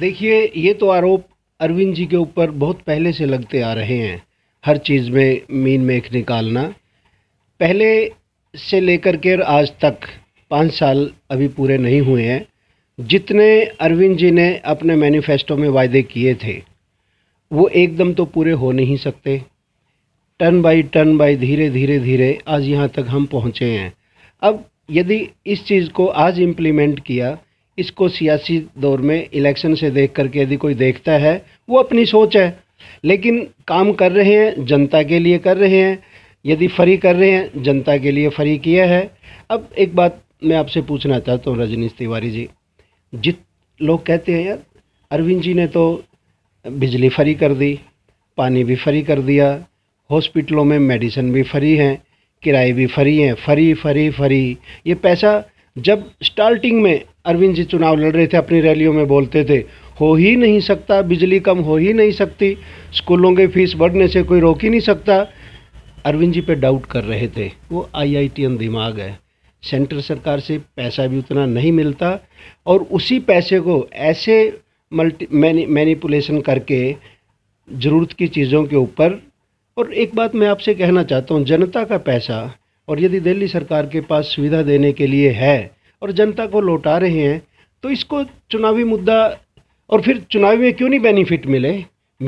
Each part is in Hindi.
देखिए ये तो आरोप अरविंद जी के ऊपर बहुत पहले से लगते आ रहे हैं हर चीज़ में मीन मेख निकालना पहले से लेकर के आज तक पाँच साल अभी पूरे नहीं हुए हैं जितने अरविंद जी ने अपने मैनिफेस्टो में वायदे किए थे वो एकदम तो पूरे हो नहीं सकते टर्न बाय टर्न बाय धीरे धीरे धीरे आज यहाँ तक हम पहुँचे हैं अब यदि इस चीज़ को आज इम्प्लीमेंट किया इसको सियासी दौर में इलेक्शन से देख करके यदि कोई देखता है वो अपनी सोच है लेकिन काम कर रहे हैं जनता के लिए कर रहे हैं यदि फ्री कर रहे हैं जनता के लिए फ्री किया है अब एक बात मैं आपसे पूछना चाहता हूँ रजनीश तिवारी जी जित लोग कहते हैं यार अरविंद जी ने तो बिजली फ्री कर दी पानी भी फ्री कर दिया हॉस्पिटलों में मेडिसिन भी फ्री हैं किराए भी फ्री हैं फ्री फ्री फ्री ये पैसा जब स्टार्टिंग में अरविंद जी चुनाव लड़ रहे थे अपनी रैलियों में बोलते थे हो ही नहीं सकता बिजली कम हो ही नहीं सकती स्कूलों के फीस बढ़ने से कोई रोक ही नहीं सकता अरविंद जी पे डाउट कर रहे थे वो एम दिमाग है सेंटर सरकार से पैसा भी उतना नहीं मिलता और उसी पैसे को ऐसे मल्टी मैनी मैनिपुलेशन करके ज़रूरत की चीज़ों के ऊपर और एक बात मैं आपसे कहना चाहता हूँ जनता का पैसा और यदि दिल्ली सरकार के पास सुविधा देने के लिए है और जनता को लौटा रहे हैं तो इसको चुनावी मुद्दा और फिर चुनावी में क्यों नहीं बेनिफिट मिले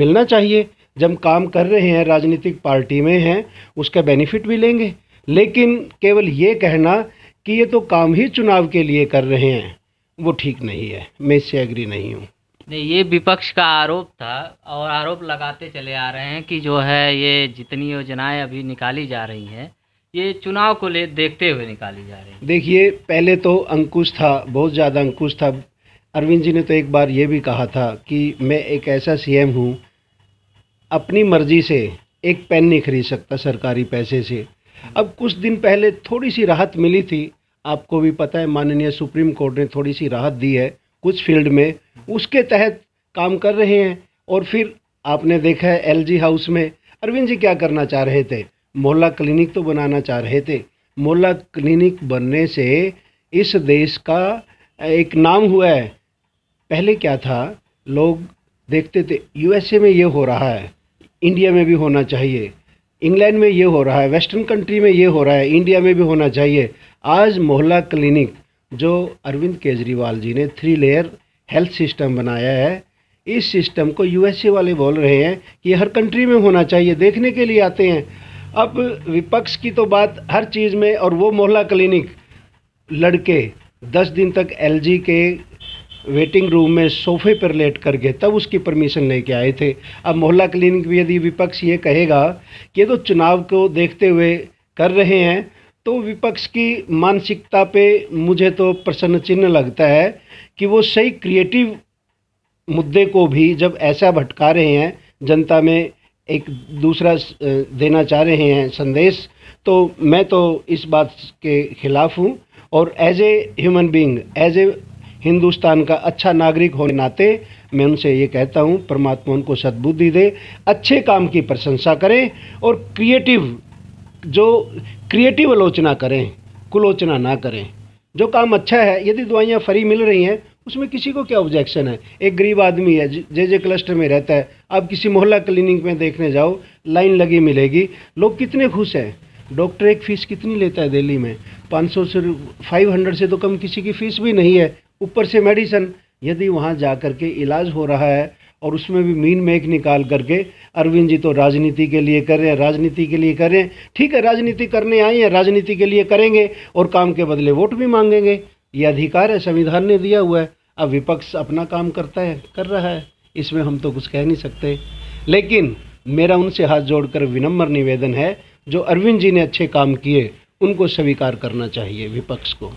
मिलना चाहिए जब काम कर रहे हैं राजनीतिक पार्टी में हैं उसका बेनिफिट भी लेंगे लेकिन केवल ये कहना कि ये तो काम ही चुनाव के लिए कर रहे हैं वो ठीक नहीं है मैं इससे एग्री नहीं हूँ नहीं ये विपक्ष का आरोप था और आरोप लगाते चले आ रहे हैं कि जो है ये जितनी योजनाएं अभी निकाली जा रही हैं ये चुनाव को ले देखते हुए निकाली जा रही है देखिए पहले तो अंकुश था बहुत ज़्यादा अंकुश था अरविंद जी ने तो एक बार ये भी कहा था कि मैं एक ऐसा सीएम हूँ अपनी मर्जी से एक पेन नहीं खरीद सकता सरकारी पैसे से अब कुछ दिन पहले थोड़ी सी राहत मिली थी आपको भी पता है माननीय सुप्रीम कोर्ट ने थोड़ी सी राहत दी है कुछ फील्ड में उसके तहत काम कर रहे हैं और फिर आपने देखा है एलजी हाउस में अरविंद जी क्या करना चाह रहे थे मोहल्ला क्लिनिक तो बनाना चाह रहे थे मोहल्ला क्लिनिक बनने से इस देश का एक नाम हुआ है पहले क्या था लोग देखते थे यूएसए में ये हो रहा है इंडिया में भी होना चाहिए इंग्लैंड में ये हो रहा है वेस्टर्न कंट्री में ये हो रहा है इंडिया में भी होना चाहिए आज मोहल्ला क्लिनिक जो अरविंद केजरीवाल जी ने थ्री लेयर हेल्थ सिस्टम बनाया है इस सिस्टम को यूएसए वाले बोल रहे हैं कि हर कंट्री में होना चाहिए देखने के लिए आते हैं अब विपक्ष की तो बात हर चीज़ में और वो मोहल्ला क्लिनिक लड़के दस दिन तक एलजी के वेटिंग रूम में सोफे पर लेट कर गए तब उसकी परमिशन लेके आए थे अब मोहल्ला क्लिनिक भी यदि विपक्ष ये कहेगा कि तो चुनाव को देखते हुए कर रहे हैं तो विपक्ष की मानसिकता पे मुझे तो प्रसन्न चिन्ह लगता है कि वो सही क्रिएटिव मुद्दे को भी जब ऐसा भटका रहे हैं जनता में एक दूसरा देना चाह रहे हैं संदेश तो मैं तो इस बात के खिलाफ हूँ और as a human being as a Hindustan का अच्छा नागरिक होने नाते मैं उनसे ये कहता हूँ परमात्मा उनको सद्बुद्धि दे अच्छे काम की प्रशंसा करें और क्रिएटिव जो क्रिएटिव आलोचना करें कुलोचना ना करें जो काम अच्छा है यदि दवाइयाँ फ्री मिल रही हैं उसमें किसी को क्या ऑब्जेक्शन है एक गरीब आदमी है जे जे क्लस्टर में रहता है आप किसी मोहल्ला क्लिनिक में देखने जाओ लाइन लगी मिलेगी लोग कितने खुश हैं डॉक्टर एक फ़ीस कितनी लेता है दिल्ली में 500 से फाइव से तो कम किसी की फ़ीस भी नहीं है ऊपर से मेडिसन यदि वहाँ जा कर के इलाज हो रहा है और उसमें भी मीन मेक निकाल करके अरविंद जी तो राजनीति के लिए कर रहे हैं राजनीति के लिए कर रहे हैं ठीक है राजनीति करने आए हैं राजनीति के लिए करेंगे और काम के बदले वोट भी मांगेंगे ये अधिकार है संविधान ने दिया हुआ है अब विपक्ष अपना काम करता है कर रहा है इसमें हम तो कुछ कह नहीं सकते लेकिन मेरा उनसे हाथ जोड़कर विनम्र निवेदन है जो अरविंद जी ने अच्छे काम किए उनको स्वीकार करना चाहिए विपक्ष को